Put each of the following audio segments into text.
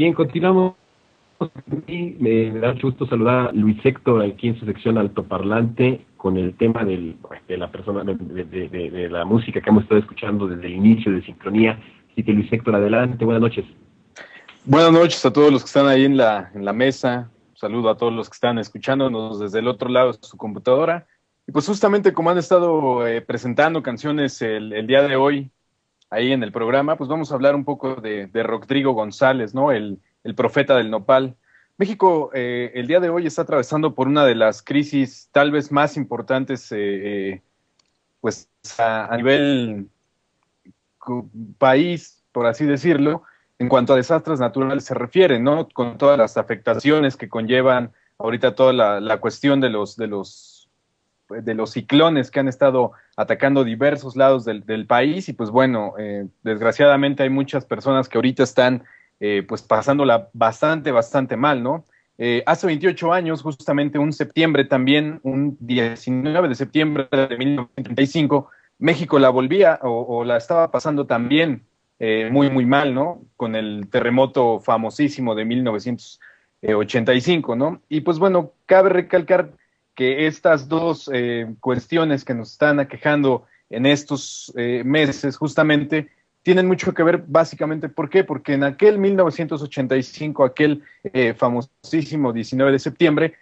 Bien, continuamos. Y me da mucho gusto saludar a Luis Héctor aquí en su sección altoparlante con el tema de la persona la música que hemos estado escuchando desde el inicio de Sincronía. Así que Luis Héctor, adelante, buenas noches. Buenas noches a todos los que están ahí en la, mesa. saludo a todos los que están escuchándonos desde el otro lado de su computadora. Y pues justamente como han estado eh, presentando canciones el, el día de hoy, ahí en el programa, pues vamos a hablar un poco de, Rodrigo González, ¿no? El, profeta del nopal. México eh, el día de hoy está atravesando por una de las crisis tal vez más importantes, eh, eh, pues a, nivel país, por así decirlo, en cuanto a desastres naturales se refiere, ¿no? Con todas las afectaciones que conllevan ahorita toda la, cuestión de los de los ciclones que han estado atacando diversos lados del, país y pues bueno, eh, desgraciadamente hay muchas personas que ahorita están eh, pues pasándola bastante, bastante mal, ¿no? Eh, hace 28 años, justamente un septiembre también, un 19 de septiembre de 1935, México la volvía o, la estaba pasando también muy, muy mal, ¿no? Con el terremoto famosísimo de 1985, ¿no? Y pues bueno, cabe recalcar que estas dos eh, cuestiones que nos están aquejando en estos eh, meses justamente tienen mucho que ver básicamente por qué, porque en aquel 1985, aquel eh, famosísimo 19 de septiembre,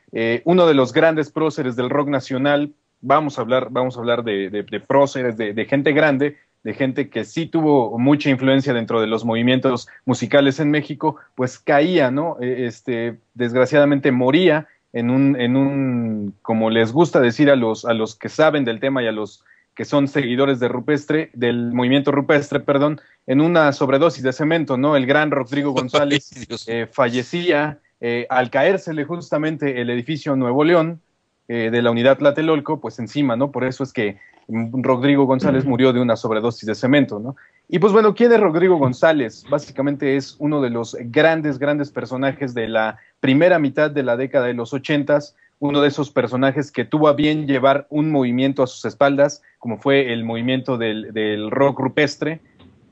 uno de los grandes próceres del rock nacional, vamos a hablar, vamos a hablar de, próceres, de, de, gente grande, de gente que sí tuvo mucha influencia dentro de los movimientos musicales en México, pues caía, ¿no? E, este, desgraciadamente moría en un, en un, como les gusta decir a los, a los que saben del tema y a los que son seguidores de rupestre, del movimiento rupestre, perdón, en una sobredosis de cemento, ¿no? El gran Rodrigo González eh, fallecía eh, al caérsele justamente el edificio Nuevo León eh, de la unidad Tlatelolco, pues encima, ¿no? Por eso es que Rodrigo González murió de una sobredosis de cemento, ¿no? Y pues bueno, ¿quién es Rodrigo González? Básicamente es uno de los grandes, grandes personajes de la primera mitad de la década de los ochentas, uno de esos personajes que tuvo a bien llevar un movimiento a sus espaldas, como fue el movimiento del, del rock rupestre,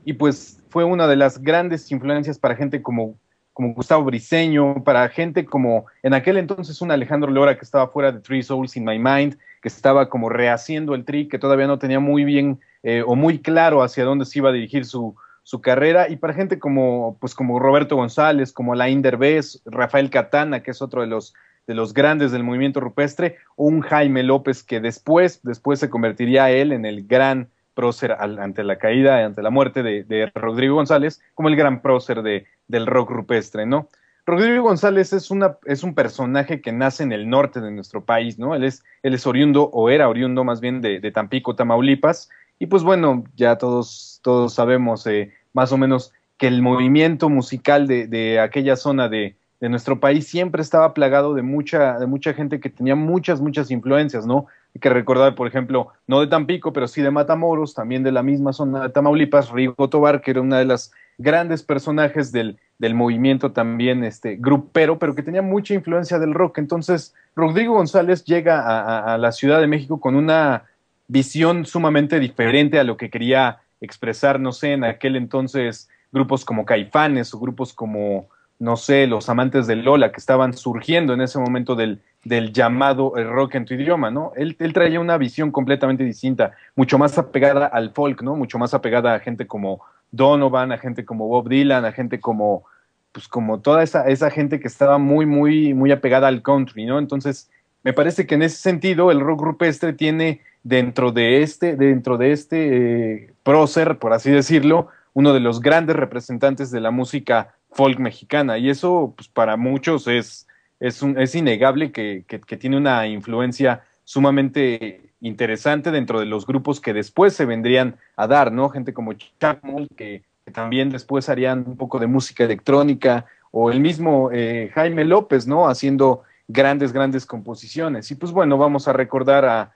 y pues fue una de las grandes influencias para gente como como Gustavo Briseño, para gente como en aquel entonces un Alejandro Lora que estaba fuera de Three Souls in My Mind, que estaba como rehaciendo el tri, que todavía no tenía muy bien eh, o muy claro hacia dónde se iba a dirigir su, su carrera, y para gente como, pues, como Roberto González, como la Derbez, Rafael Catana, que es otro de los de los grandes del movimiento rupestre, o un Jaime López que después, después se convertiría él en el gran prócer ante la caída, ante la muerte de, Rodrigo González, como el gran prócer de, del rock rupestre, ¿no? Rodrigo González es, una, es un personaje que nace en el norte de nuestro país, ¿no? Él es, él es oriundo, o era oriundo más bien, de, Tampico, Tamaulipas, y pues bueno, ya todos, todos sabemos eh, más o menos que el movimiento musical de, de aquella zona de, de, nuestro país siempre estaba plagado de mucha, de mucha gente que tenía muchas, muchas influencias, ¿no? que recordar, por ejemplo, no de Tampico, pero sí de Matamoros, también de la misma zona de Tamaulipas, Rigo Tobar, que era una de las grandes personajes del, movimiento también este, grupero, pero que tenía mucha influencia del rock. Entonces, Rodrigo González llega a, la Ciudad de México con una visión sumamente diferente a lo que quería expresar, no sé, en aquel entonces grupos como Caifanes o grupos como, no sé, los amantes de Lola que estaban surgiendo en ese momento del, del llamado eh, rock en tu idioma, ¿no? Él, traía una visión completamente distinta, mucho más apegada al folk, ¿no? Mucho más apegada a gente como Donovan, a gente como Bob Dylan, a gente como, pues como toda esa, esa gente que estaba muy, muy, muy apegada al country, ¿no? Entonces, me parece que en ese sentido el rock rupestre tiene dentro de este, dentro de este eh, prócer, por así decirlo, uno de los grandes representantes de la música folk mexicana. Y eso, pues para muchos es es, es innegable que, tiene una influencia sumamente interesante dentro de los grupos que después se vendrían a dar, ¿no? Gente como Chamol, que, también después harían un poco de música electrónica, o el mismo eh, Jaime López, ¿no? Haciendo grandes, grandes composiciones. Y pues bueno, vamos a recordar a,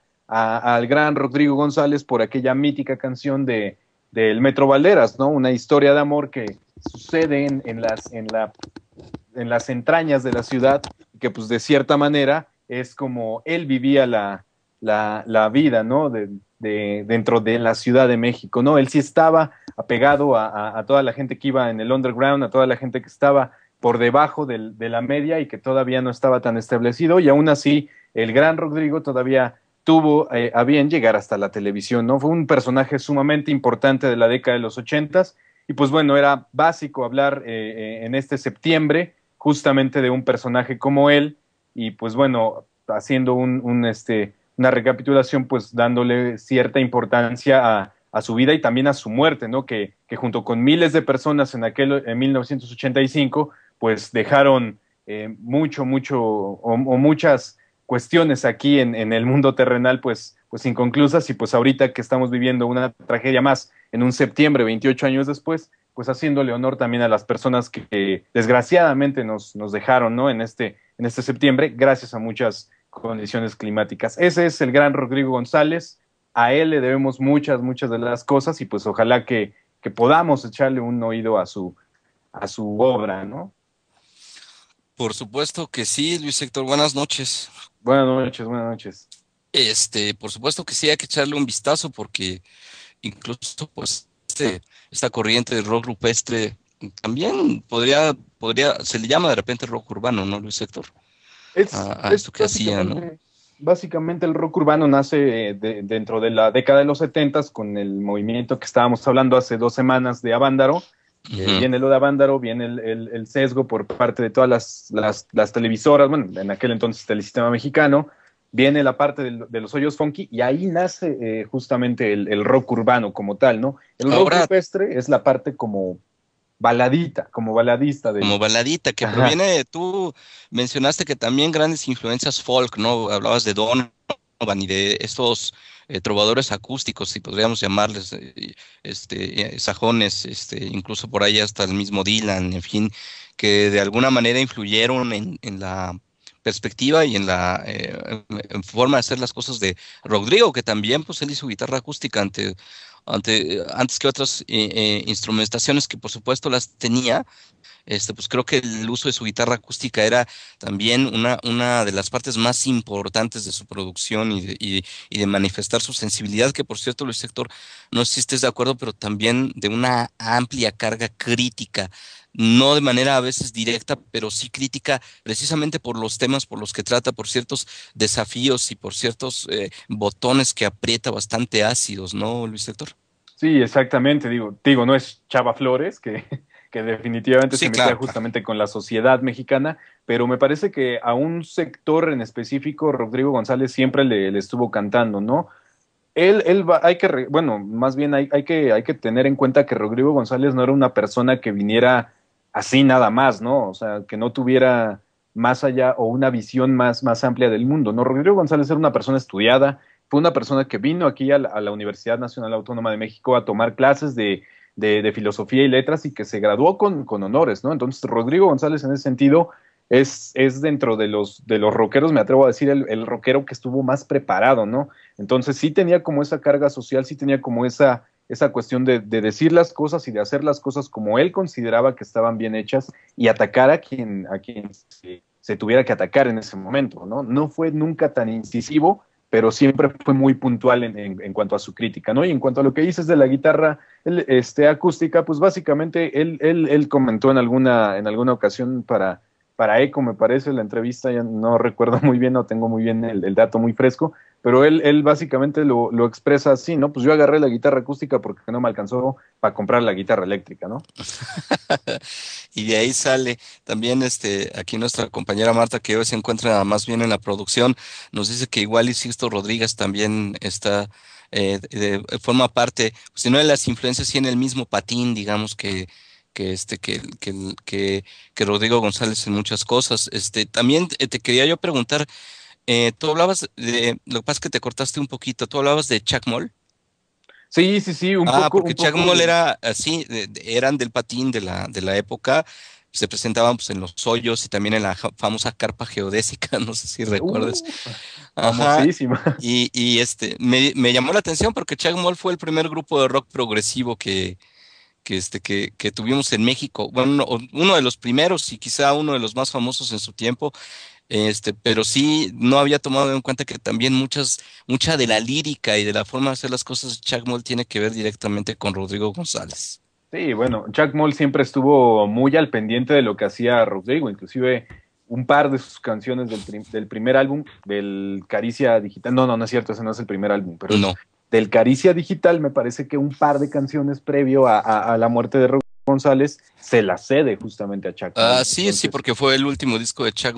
al gran Rodrigo González por aquella mítica canción de del Metro Valeras ¿no? Una historia de amor que sucede en las, en la en las entrañas de la ciudad, que pues de cierta manera es como él vivía la, la, vida, ¿no? De, dentro de la Ciudad de México, ¿no? Él sí estaba apegado a, toda la gente que iba en el underground, a toda la gente que estaba por debajo de la media y que todavía no estaba tan establecido, y aún así el gran Rodrigo todavía tuvo eh, a bien llegar hasta la televisión, ¿no? Fue un personaje sumamente importante de la década de los ochentas, y pues bueno, era básico hablar eh, eh, en este septiembre justamente de un personaje como él y pues bueno, haciendo un, este, una recapitulación, pues dándole cierta importancia a, su vida y también a su muerte, ¿no? Que, junto con miles de personas en aquel en 1985, pues dejaron eh, mucho, mucho o, muchas cuestiones aquí en, en el mundo terrenal, pues, pues inconclusas y pues ahorita que estamos viviendo una tragedia más en un septiembre, 28 años después, pues haciéndole honor también a las personas que, desgraciadamente nos, nos dejaron, ¿no? En este, en este septiembre, gracias a muchas condiciones climáticas. Ese es el gran Rodrigo González. A él le debemos muchas, muchas de las cosas y pues ojalá que, que podamos echarle un oído a su, a su obra, ¿no? Por supuesto que sí, Luis Héctor. Buenas noches. Buenas noches, buenas noches. Este, por supuesto que sí, hay que echarle un vistazo porque incluso pues este, esta corriente de rock rupestre también podría, podría, se le llama de repente rock urbano, ¿no, Luis Héctor? es esto que hacía, Básicamente el rock urbano nace eh, dentro de la década de los 70 con el movimiento que estábamos hablando hace dos semanas de Avándaro. Viene lo de Avándaro, viene el, sesgo por parte de todas las, las, televisoras, bueno, en aquel entonces el sistema mexicano, viene la parte de los hoyos funky y ahí nace eh, justamente el, rock urbano como tal, ¿no? El rock rupestre es la parte como baladita, como baladista. De... Como baladita, que proviene proviene, tú mencionaste que también grandes influencias folk, ¿no? Hablabas de Donovan y de estos eh, trovadores acústicos, si podríamos llamarles, eh, este, sajones, este, incluso por ahí hasta el mismo Dylan, en fin, que de alguna manera influyeron en, en la perspectiva y en la eh, forma de hacer las cosas de Rodrigo, que también pues él hizo guitarra acústica ante, antes que otras eh, eh, instrumentaciones que por supuesto las tenía. Este, pues creo que el uso de su guitarra acústica era también una, una de las partes más importantes de su producción y de, y de manifestar su sensibilidad, que por cierto, Luis sector no sé si estés de acuerdo, pero también de una amplia carga crítica no de manera a veces directa, pero sí crítica, precisamente por los temas por los que trata, por ciertos desafíos y por ciertos eh, botones que aprieta bastante ácidos, ¿no, Luis Héctor? Sí, exactamente, digo, digo, no es Chava Flores, que, que definitivamente se metía justamente con la sociedad mexicana, pero me parece que a un sector en específico Rodrigo González siempre le, le estuvo cantando, ¿no? Él, él va, hay que, bueno, más bien hay, hay, que, hay que tener en cuenta que Rodrigo González no era una persona que viniera así nada más, ¿no? O sea, que no tuviera más allá o una visión más, más amplia del mundo, ¿no? Rodrigo González era una persona estudiada, fue una persona que vino aquí a la, Universidad Nacional Autónoma de México a tomar clases de, de, filosofía y letras y que se graduó con, con honores, ¿no? Entonces, Rodrigo González en ese sentido es, es dentro de los, de los rockeros, me atrevo a decir, el, el rockero que estuvo más preparado, ¿no? Entonces, sí tenía como esa carga social, sí tenía como esa, esa cuestión de, decir las cosas y de hacer las cosas como él consideraba que estaban bien hechas y atacar a quien, a quien se, tuviera que atacar en ese momento, ¿no? No fue nunca tan incisivo, pero siempre fue muy puntual en, en, cuanto a su crítica, ¿no? Y en cuanto a lo que dices de la guitarra este, acústica, pues básicamente él, él, él, comentó en alguna, en alguna ocasión para, para Eco, me parece, la entrevista, ya no recuerdo muy bien, no tengo muy bien el dato muy fresco, pero él, él básicamente lo, lo, expresa así, ¿no? Pues yo agarré la guitarra acústica porque no me alcanzó para comprar la guitarra eléctrica, ¿no? y de ahí sale también este aquí nuestra compañera Marta, que hoy se encuentra más bien en la producción, nos dice que igual y Rodríguez también está eh, de, forma parte, pues, si no de las influencias, y en el mismo patín, digamos que que este que, que Rodrigo González en muchas cosas. Este, también eh, te quería yo preguntar eh, tú hablabas de, lo que pasa es que te cortaste un poquito, tú hablabas de Chacmol. Sí, sí, sí, un ah, poco. Porque era así, eran del patín de la, de la época, se presentaban pues, en los hoyos y también en la famosa carpa geodésica, no sé si recuerdas. Uh, Ajá. Y, este, me, llamó la atención porque Chagmol fue el primer grupo de rock progresivo que, que, este, que, tuvimos en México. Bueno, uno, uno, de los primeros y quizá uno de los más famosos en su tiempo. Este, pero sí, no había tomado en cuenta que también muchas, mucha de la lírica y de la forma de hacer las cosas Chuck Moll tiene que ver directamente con Rodrigo González. Sí, bueno, Chuck siempre estuvo muy al pendiente de lo que hacía Rodrigo, inclusive un par de sus canciones del, primer álbum, del Caricia Digital. No, no, no es cierto, ese no es el primer álbum, pero del Caricia Digital me parece que un par de canciones previo a, la muerte de Rodrigo. González se la cede justamente a Chuck. Ah, sí, sí, porque fue el último disco de Chuck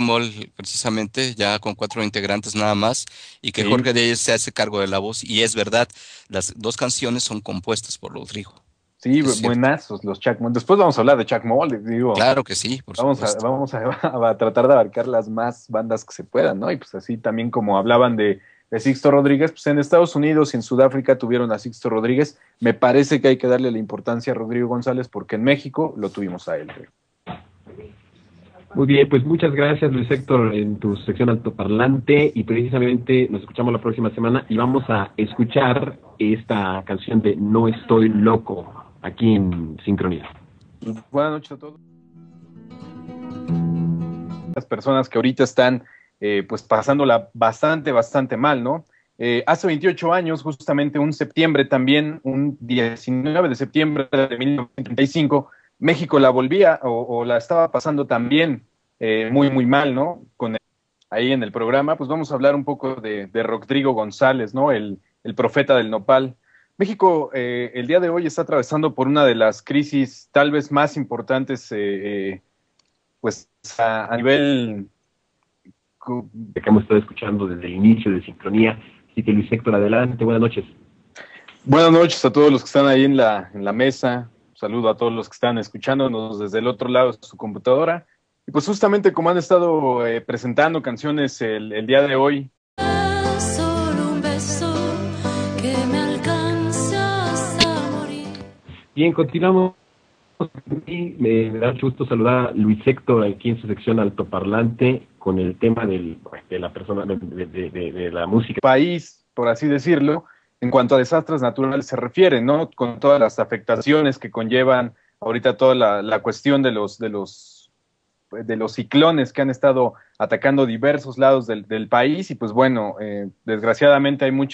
precisamente, ya con cuatro integrantes nada más, y que Jorge Jorge Díaz se hace cargo de la voz. Y es verdad, las dos canciones son compuestas por Rodrigo. Sí, buenas los Chuck Después vamos a hablar de Chuck digo. Claro que sí, por vamos A, vamos a, tratar de abarcar las más bandas que se puedan, ¿no? Y pues así también como hablaban de de Sixto Rodríguez, pues en Estados Unidos y en Sudáfrica tuvieron a Sixto Rodríguez. Me parece que hay que darle la importancia a Rodrigo González porque en México lo tuvimos a él. Muy bien, pues muchas gracias Luis Héctor en tu sección altoparlante y precisamente nos escuchamos la próxima semana y vamos a escuchar esta canción de No estoy loco aquí en Sincronía. Buenas noches a todos. Las personas que ahorita están eh, pues pasándola bastante, bastante mal, ¿no? Eh, hace 28 años, justamente un septiembre también, un 19 de septiembre de 1935, México la volvía o, la estaba pasando también eh, muy, muy mal, ¿no? Con ahí en el programa, pues vamos a hablar un poco de, Rodrigo González, ¿no? El, profeta del nopal. México el día de hoy está atravesando por una de las crisis tal vez más importantes, pues a nivel que hemos estado escuchando desde el inicio de Sincronía. Así que Luis Héctor, adelante, buenas noches. Buenas noches a todos los que están ahí en la, en la mesa. Un saludo a todos los que están escuchándonos desde el otro lado de su computadora. Y pues justamente como han estado eh, presentando canciones el, día de hoy, Bien, continuamos. Me, me da mucho gusto saludar a Luis Héctor aquí en su sección altoparlante con el tema pues, de la persona, de, la música. País, por así decirlo, en cuanto a desastres naturales se refiere, ¿no? Con todas las afectaciones que conllevan ahorita toda la, cuestión de los, de los de los ciclones que han estado atacando diversos lados del, país y pues bueno, eh, desgraciadamente hay muchas